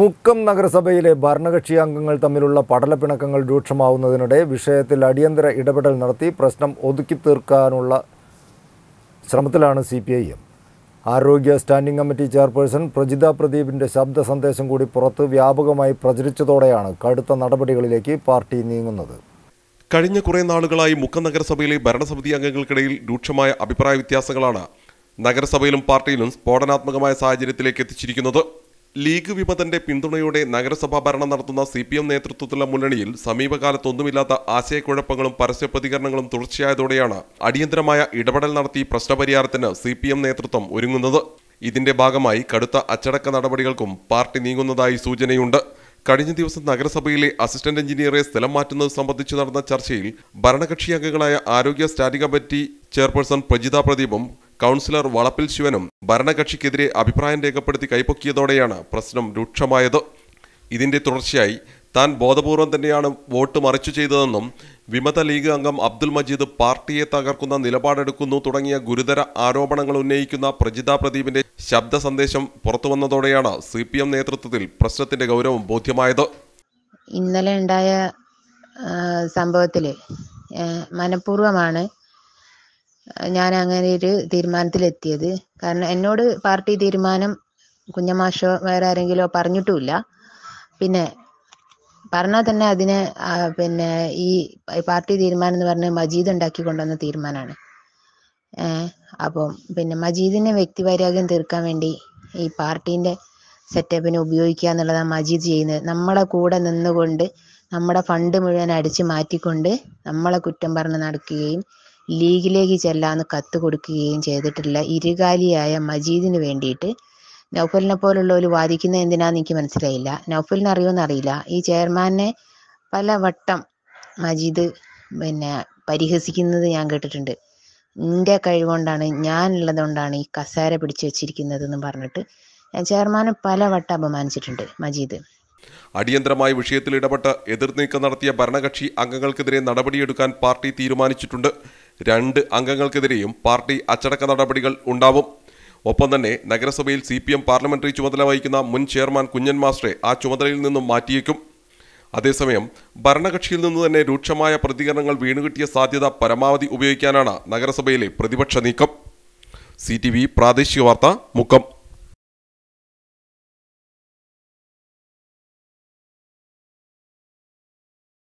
മുക്കം നഗരസഭയിലെ ഭരണകക്ഷി അംഗങ്ങൾ തമ്മിലുള്ള പടലപ്പിണക്കങ്ങൾ രൂക്ഷമാവുന്നതിനിടെ വിഷയത്തിൽ അടിയന്തര ഇടപെടൽ നടത്തി പ്രശ്നം ഒതുക്കി തീർക്കാനുള്ള ശ്രമത്തിലാണ് സി പി ഐ എം ആരോഗ്യ സ്റ്റാൻഡിംഗ് കമ്മിറ്റി ചെയർപേഴ്സൺ പ്രജിത പ്രദീപിൻ്റെ ശബ്ദ സന്ദേശം കൂടി പുറത്ത് വ്യാപകമായി പ്രചരിച്ചതോടെയാണ് കടുത്ത നടപടികളിലേക്ക് പാർട്ടി നീങ്ങുന്നത് കഴിഞ്ഞ കുറേ നാളുകളായി മുക്കം നഗരസഭയിലെ ഭരണസമിതി അംഗങ്ങൾക്കിടയിൽ രൂക്ഷമായ അഭിപ്രായ വ്യത്യാസങ്ങളാണ് നഗരസഭയിലും പാർട്ടിയിലും സ്ഫോടനാത്മകമായ സാഹചര്യത്തിലേക്ക് എത്തിച്ചിരിക്കുന്നത് ലീഗ് വിമതന്റെ പിന്തുണയോടെ നഗരസഭാ ഭരണം നടത്തുന്ന സി പി എം നേതൃത്വത്തിലുള്ള മുന്നണിയിൽ സമീപകാലത്തൊന്നുമില്ലാത്ത ആശയക്കുഴപ്പങ്ങളും പരസ്യപ്രതികരണങ്ങളും തുടർച്ചയായതോടെയാണ് അടിയന്തരമായ ഇടപെടൽ നടത്തി പ്രശ്നപരിഹാരത്തിന് സി പി എം നേതൃത്വം ഒരുങ്ങുന്നത് ഇതിന്റെ ഭാഗമായി കടുത്ത അച്ചടക്ക നടപടികൾക്കും പാർട്ടി നീങ്ങുന്നതായി സൂചനയുണ്ട് കഴിഞ്ഞ ദിവസം നഗരസഭയിലെ അസിസ്റ്റന്റ് എഞ്ചിനീയറെ സ്ഥലം മാറ്റുന്നത് സംബന്ധിച്ച് നടന്ന ചർച്ചയിൽ ഭരണകക്ഷി അംഗങ്ങളായ ആരോഗ്യ സ്റ്റാറ്റിക കമ്മിറ്റി ചെയർപേഴ്സൺ പ്രജിത പ്രദീപും കൗൺസിലർ വളപ്പിൽ ശിവനും ഭരണകക്ഷിക്കെതിരെ അഭിപ്രായം രേഖപ്പെടുത്തി കൈപ്പൊക്കിയതോടെയാണ് പ്രശ്നം രൂക്ഷമായത് ഇതിന്റെ തുടർച്ചയായി താൻ ബോധപൂർവം തന്നെയാണ് വോട്ട് മറിച്ചു ചെയ്തതെന്നും വിമത ലീഗ് അംഗം അബ്ദുൽ മജീദ് പാർട്ടിയെ തകർക്കുന്ന നിലപാടെടുക്കുന്നു തുടങ്ങിയ ഗുരുതര ആരോപണങ്ങൾ ഉന്നയിക്കുന്ന പ്രജിത പ്രദീപിന്റെ ശബ്ദ സന്ദേശം പുറത്തുവന്നതോടെയാണ് സി പി എം നേതൃത്വത്തിൽ പ്രശ്നത്തിന്റെ ഗൗരവം ബോധ്യമായത് ഇന്നലെ ഉണ്ടായ സംഭവത്തിൽ മനഃപൂർവ്വമാണ് ഞാൻ അങ്ങനെ ഒരു തീരുമാനത്തിലെത്തിയത് കാരണം എന്നോട് പാർട്ടി തീരുമാനം കുഞ്ഞമാഷോ വേറെ ആരെങ്കിലോ പറഞ്ഞിട്ടുമില്ല പിന്നെ പറഞ്ഞാൽ തന്നെ അതിനെ പിന്നെ ഈ പാർട്ടി തീരുമാനം എന്ന് പറഞ്ഞ മജീദ് ഉണ്ടാക്കി കൊണ്ടുവന്ന തീരുമാനമാണ് അപ്പം പിന്നെ മജീദിനെ വ്യക്തിവൈരാഗ്യം തീർക്കാൻ വേണ്ടി ഈ പാർട്ടീൻ്റെ സെറ്റപ്പിനെ ഉപയോഗിക്കുക എന്നുള്ളതാണ് മജീദ് ചെയ്യുന്നത് നമ്മളെ കൂടെ നിന്നുകൊണ്ട് നമ്മുടെ ഫണ്ട് മുഴുവൻ അടിച്ചു മാറ്റിക്കൊണ്ട് നമ്മളെ കുറ്റം പറഞ്ഞ് നടക്കുകയും ലീഗിലേക്ക് ചെല്ലാന്ന് കത്ത് കൊടുക്കുകയും ചെയ്തിട്ടുള്ള ഇരുകാലിയായ മജീദിന് വേണ്ടിയിട്ട് നൗഫലിനെ പോലുള്ളവർ വാദിക്കുന്ന എന്തിനാന്ന് എനിക്ക് മനസ്സിലായില്ല നൗഫലിനെ അറിയുമെന്ന് ഈ ചെയർമാനെ പല വട്ടം മജീദ് പിന്നെ പരിഹസിക്കുന്നത് ഞാൻ കേട്ടിട്ടുണ്ട് നിന്റെ കഴിവുകൊണ്ടാണ് ഉള്ളതുകൊണ്ടാണ് ഈ കസേര പിടിച്ചു വെച്ചിരിക്കുന്നത് എന്ന് പറഞ്ഞിട്ട് ചെയർമാനെ പല വട്ടം അപമാനിച്ചിട്ടുണ്ട് മജീദ് അടിയന്തരമായ വിഷയത്തിൽ ഇടപെട്ട് എതിർനീക്കം നടത്തിയ ഭരണകക്ഷി അംഗങ്ങൾക്കെതിരെ നടപടിയെടുക്കാൻ പാർട്ടി തീരുമാനിച്ചിട്ടുണ്ട് രണ്ട് അംഗങ്ങൾക്കെതിരെയും പാർട്ടി അച്ചടക്ക നടപടികൾ ഉണ്ടാവും ഒപ്പം തന്നെ നഗരസഭയിൽ സി പി എം പാർലമെന്ററി ചുമതല വഹിക്കുന്ന മുൻ ചെയർമാൻ കുഞ്ഞൻ മാസ്റ്ററെ ആ ചുമതലയിൽ നിന്നും മാറ്റിയേക്കും അതേസമയം ഭരണകക്ഷിയിൽ നിന്ന് തന്നെ രൂക്ഷമായ പ്രതികരണങ്ങൾ വീണുകിട്ടിയ സാധ്യത പരമാവധി ഉപയോഗിക്കാനാണ് നഗരസഭയിലെ പ്രതിപക്ഷ നീക്കം സി പ്രാദേശിക വാർത്ത മുക്കം